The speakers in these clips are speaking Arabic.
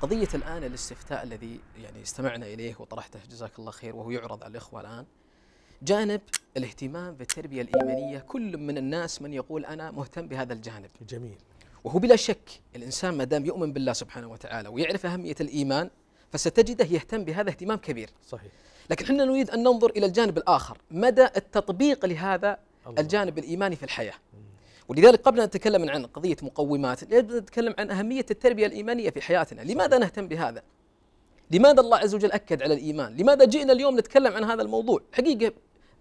قضية الآن الاستفتاء الذي يعني استمعنا إليه وطرحته جزاك الله خير وهو يعرض على الإخوة الآن جانب الاهتمام بالتربية الإيمانية كل من الناس من يقول أنا مهتم بهذا الجانب جميل وهو بلا شك الإنسان ما دام يؤمن بالله سبحانه وتعالى ويعرف أهمية الإيمان فستجده يهتم بهذا اهتمام كبير صحيح لكن احنا نريد أن ننظر إلى الجانب الآخر مدى التطبيق لهذا الله. الجانب الإيماني في الحياة ولذلك قبل أن نتكلم عن قضية مقومات نتكلم عن أهمية التربية الإيمانية في حياتنا لماذا نهتم بهذا؟ لماذا الله عز وجل أكد على الإيمان؟ لماذا جئنا اليوم نتكلم عن هذا الموضوع؟ حقيقة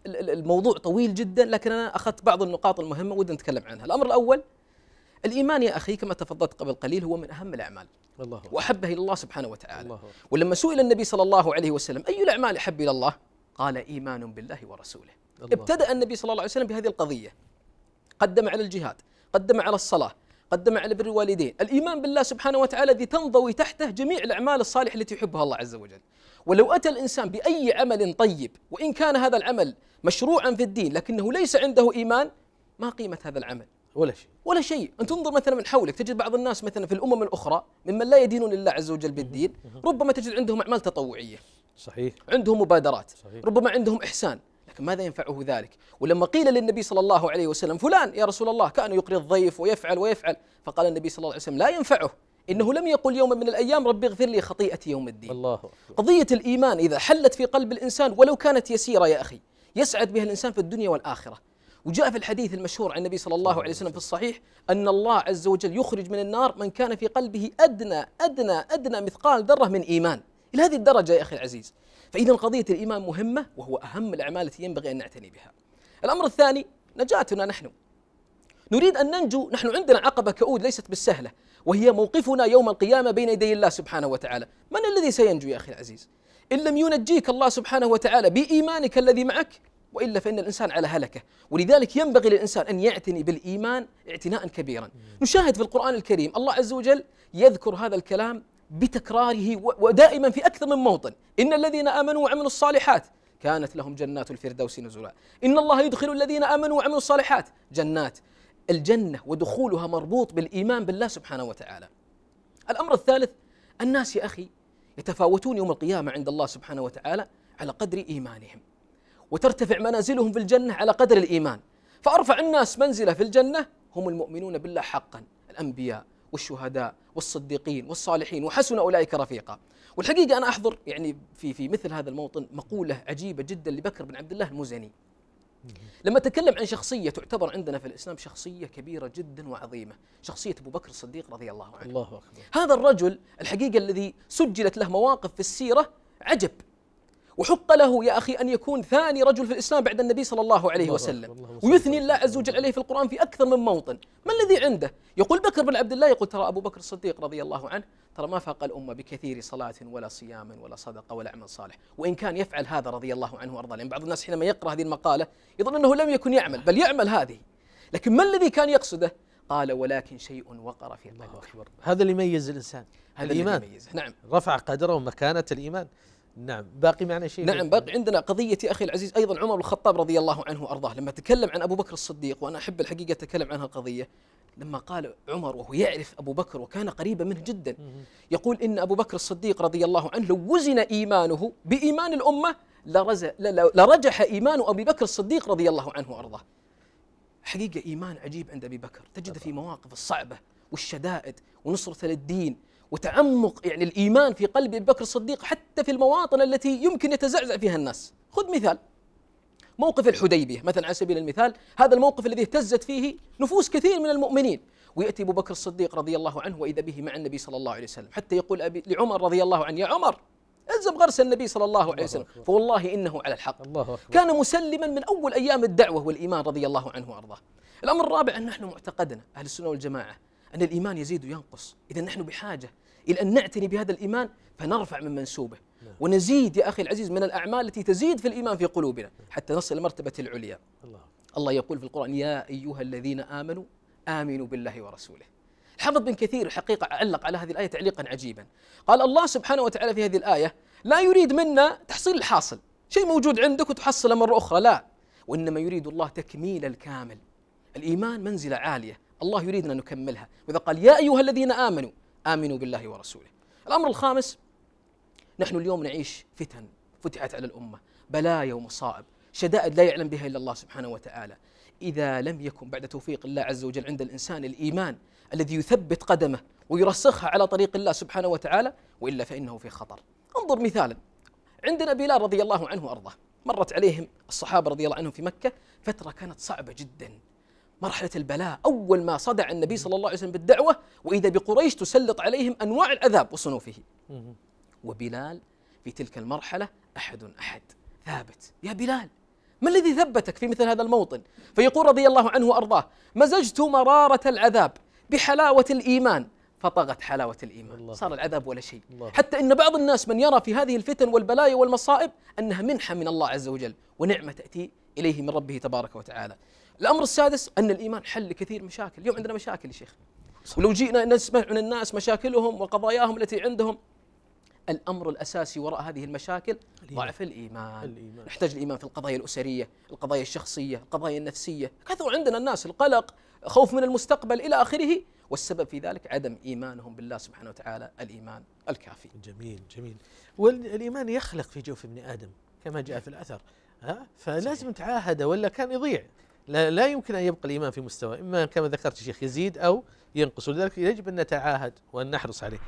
الموضوع طويل جدا لكن أنا أخذت بعض النقاط المهمة ودي نتكلم عنها الأمر الأول الإيمان يا أخي كما تفضلت قبل قليل هو من أهم الأعمال الله وأحبه إلى الله سبحانه وتعالى الله ولما سئل النبي صلى الله عليه وسلم أي الأعمال أحب إلى الله؟ قال إيمان بالله ورسوله الله ابتدأ النبي صلى الله عليه وسلم بهذه القضية قدم على الجهاد قدم على الصلاة قدم على بر الوالدين الإيمان بالله سبحانه وتعالى الذي تنضوي تحته جميع الأعمال الصالحة التي يحبها الله عز وجل ولو أتى الإنسان بأي عمل طيب وإن كان هذا العمل مشروعا في الدين لكنه ليس عنده إيمان ما قيمة هذا العمل ولا شيء ولا شيء أن تنظر مثلا من حولك تجد بعض الناس مثلا في الأمم الأخرى ممن لا يدينون لله عز وجل بالدين ربما تجد عندهم أعمال تطوعية صحيح عندهم مبادرات صحيح. ربما عندهم إحسان لكن ماذا ينفعه ذلك ولما قيل للنبي صلى الله عليه وسلم فلان يا رسول الله كان يقري الضيف ويفعل ويفعل فقال النبي صلى الله عليه وسلم لا ينفعه إنه لم يقل يوما من الأيام ربي اغفر لي خطيئتي يوم الدين الله قضية الإيمان إذا حلت في قلب الإنسان ولو كانت يسيرة يا أخي يسعد بها الإنسان في الدنيا والآخرة وجاء في الحديث المشهور عن النبي صلى الله عليه وسلم في الصحيح أن الله عز وجل يخرج من النار من كان في قلبه أدنى أدنى أدنى مثقال ذرة من إيمان إلى هذه الدرجة يا أخي العزيز فإذا قضية الإيمان مهمة وهو أهم الأعمال التي ينبغي أن نعتني بها الأمر الثاني نجاتنا نحن نريد أن ننجو نحن عندنا عقبة كؤود ليست بالسهلة وهي موقفنا يوم القيامة بين يدي الله سبحانه وتعالى من الذي سينجو يا أخي العزيز إن لم ينجيك الله سبحانه وتعالى بإيمانك الذي معك والا فان الانسان على هلكه، ولذلك ينبغي للانسان ان يعتني بالايمان اعتناء كبيرا. نشاهد في القران الكريم الله عز وجل يذكر هذا الكلام بتكراره ودائما في أكثر من موطن إن الذين آمنوا وعملوا الصالحات كانت لهم جنات الفردوس نزلا إن الله يدخل الذين آمنوا وعملوا الصالحات جنات الجنة ودخولها مربوط بالإيمان بالله سبحانه وتعالى الأمر الثالث الناس يا أخي يتفاوتون يوم القيامة عند الله سبحانه وتعالى على قدر إيمانهم وترتفع منازلهم في الجنة على قدر الإيمان فأرفع الناس منزلة في الجنة هم المؤمنون بالله حقا الأنبياء والشهداء والصديقين والصالحين وحسن اولئك رفيقا والحقيقه انا احضر يعني في في مثل هذا الموطن مقوله عجيبه جدا لبكر بن عبد الله المزني لما تكلم عن شخصية تعتبر عندنا في الإسلام شخصية كبيرة جدا وعظيمة شخصية أبو بكر الصديق رضي الله عنه الله أكبر هذا الرجل الحقيقة الذي سجلت له مواقف في السيرة عجب وحق له يا أخي أن يكون ثاني رجل في الإسلام بعد النبي صلى الله عليه وسلم الله ويثني الله عز وجل عليه في القرآن في أكثر من موطن ما الذي عنده؟ يقول بكر بن عبد الله يقول ترى أبو بكر الصديق رضي الله عنه ترى ما فاق الأمة بكثير صلاة ولا صيام ولا صدقة ولا عمل صالح وإن كان يفعل هذا رضي الله عنه وأرضاه لأن بعض الناس حينما يقرأ هذه المقالة يظن أنه لم يكن يعمل بل يعمل هذه لكن ما الذي كان يقصده؟ قال ولكن شيء وقر في الله أكبر هذا اللي يميز الإنسان هذا الإيمان اللي يميزه نعم رفع قدره ومكانة الإيمان نعم باقي معنا شيء نعم باقي عندنا قضية يا أخي العزيز أيضا عمر الخطاب رضي الله عنه وأرضاه لما تكلم عن أبو بكر الصديق وأنا أحب الحقيقة أتكلم عن هالقضية لما قال عمر وهو يعرف أبو بكر وكان قريبا منه جدا يقول إن أبو بكر الصديق رضي الله عنه لو وزن إيمانه بإيمان الأمة لرجح إيمان أبي بكر الصديق رضي الله عنه وأرضاه حقيقة إيمان عجيب عند أبي بكر تجد في مواقف الصعبة والشدائد ونصرة للدين وتعمق يعني الإيمان في قلب أبي بكر الصديق حتى في المواطن التي يمكن يتزعزع فيها الناس خذ مثال موقف الحديبية مثلا على سبيل المثال هذا الموقف الذي اهتزت فيه نفوس كثير من المؤمنين ويأتي أبو بكر الصديق رضي الله عنه وإذا به مع النبي صلى الله عليه وسلم حتى يقول أبي لعمر رضي الله عنه يا عمر ألزم غرس النبي صلى الله عليه وسلم الله فوالله إنه على الحق الله أكبر. كان مسلما من أول أيام الدعوة والإيمان رضي الله عنه وأرضاه الأمر الرابع أن نحن معتقدنا أهل السنة والجماعة أن الإيمان يزيد وينقص إذا نحن بحاجة إلى أن نعتني بهذا الإيمان فنرفع من منسوبه نعم. ونزيد يا أخي العزيز من الأعمال التي تزيد في الإيمان في قلوبنا حتى نصل لمرتبة العليا الله, الله يقول في القرآن يا أيها الذين آمنوا آمنوا بالله ورسوله حافظ بن كثير الحقيقة علق على هذه الآية تعليقا عجيبا قال الله سبحانه وتعالى في هذه الآية لا يريد منا تحصيل الحاصل شيء موجود عندك وتحصله مرة أخرى لا وإنما يريد الله تكميل الكامل الإيمان منزلة عالية الله يريدنا أن نكملها وإذا قال يا أيها الذين آمنوا آمنوا بالله ورسوله الأمر الخامس نحن اليوم نعيش فتن فتحت على الأمة بلايا ومصائب شدائد لا يعلم بها إلا الله سبحانه وتعالى إذا لم يكن بعد توفيق الله عز وجل عند الإنسان الإيمان الذي يثبت قدمه ويرسخها على طريق الله سبحانه وتعالى وإلا فإنه في خطر انظر مثالا عندنا بلال رضي الله عنه وأرضاه مرت عليهم الصحابة رضي الله عنهم في مكة فترة كانت صعبة جدا مرحلة البلاء أول ما صدع النبي صلى الله عليه وسلم بالدعوة وإذا بقريش تسلط عليهم أنواع العذاب وصنوفه وبلال في تلك المرحلة أحد أحد ثابت يا بلال ما الذي ثبتك في مثل هذا الموطن فيقول رضي الله عنه وأرضاه مزجت مرارة العذاب بحلاوة الإيمان فطغت حلاوة الإيمان الله. صار العذاب ولا شيء الله. حتى إن بعض الناس من يرى في هذه الفتن والبلايا والمصائب أنها منحة من الله عز وجل ونعمة تأتي إليه من ربه تبارك وتعالى الأمر السادس أن الإيمان حل لكثير مشاكل اليوم عندنا مشاكل يا شيخ ولو جئنا نسمع من الناس مشاكلهم وقضاياهم التي عندهم الامر الاساسي وراء هذه المشاكل الإيمان. ضعف الايمان, الإيمان. نحتاج الايمان في القضايا الاسريه، القضايا الشخصيه، القضايا النفسيه، كثر عندنا الناس القلق، خوف من المستقبل الى اخره، والسبب في ذلك عدم إيمانهم بالله سبحانه وتعالى الإيمان الكافي جميل جميل والإيمان يخلق في جوف ابن آدم كما جاء في الأثر ها فلازم نتعاهد ولا كان يضيع لا, لا يمكن أن يبقى الإيمان في مستوى إما كما ذكرت شيخ يزيد أو ينقص لذلك يجب أن نتعاهد وأن نحرص عليه